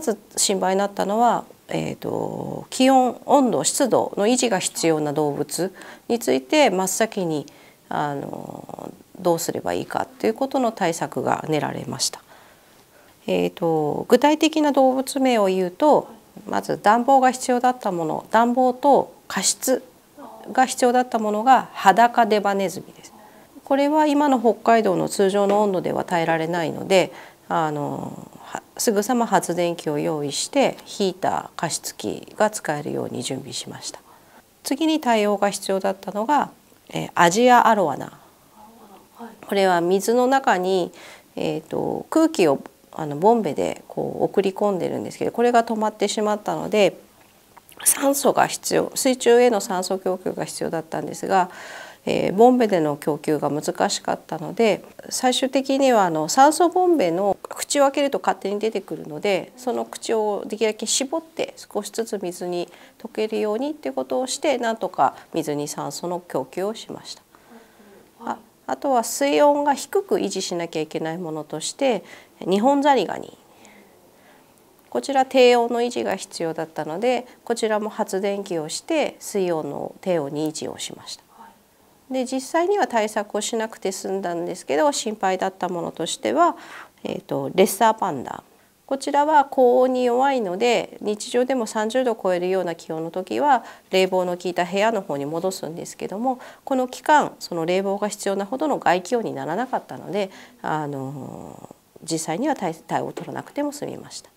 まず心配になったのは、えーと、気温温度湿度の維持が必要な動物について真っ先にあのどうすればいいかということの対策が練られました。えーと、と具体的な動物名を言うとまず暖房が必要だったもの暖房と加湿が必要だったものが裸デバネズミです。これは今の北海道の通常の温度では耐えられないのであのすぐさま発電機を用意してヒーター加湿器が使えるように準備しました次に対応が必要だったのが、えアジアアロワナこれは水の中に、えーと、と空気をあのボンベでこう送り込んでるんですけどこれが止まってしまったので酸素が必要水中への酸素供給が必要だったんですが、えー、ボンベでの供給が難しかったので最終的にはあの酸素ボンベの口を開けると勝手に出てくるのでその口をできるだけ絞って少しずつ水に溶けるようにっていうことをしてなんとか水に酸素の供給をしました。ああとは水温が低く維持しなきゃいけないものとして日本ザリガニこちら低温の維持が必要だったのでこちらも発電機をして水温の低温に維持をしました。で実際には対策をしなくて済んだんですけど心配だったものとしては、えーと、レッサーパンダこちらは高温に弱いので日常でも30度超えるような気温の時は冷房の効いた部屋の方に戻すんですけどもこの期間その冷房が必要なほどの外気温にならなかったので、あのー、実際には対応を取らなくても済みました。